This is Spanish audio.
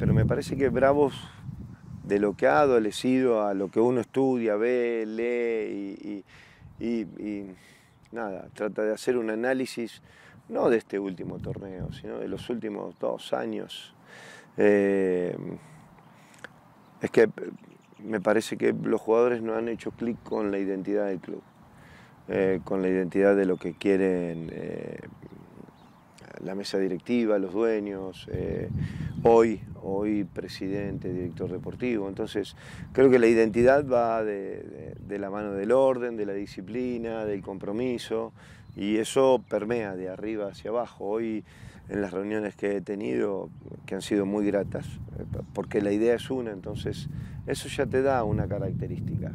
pero me parece que Bravos, de lo que ha adolecido a lo que uno estudia, ve, lee y, nada, trata de hacer un análisis, no de este último torneo, sino de los últimos dos años. Eh, es que me parece que los jugadores no han hecho clic con la identidad del club, eh, con la identidad de lo que quieren eh, la mesa directiva, los dueños. hoy hoy presidente, director deportivo. Entonces, creo que la identidad va de, la mano del orden, de la disciplina, del compromiso, y eso permea de arriba hacia abajo. Hoy, en las reuniones que he tenido, que han sido muy gratas, eh, porque la idea es una, entonces eso ya te da una característica.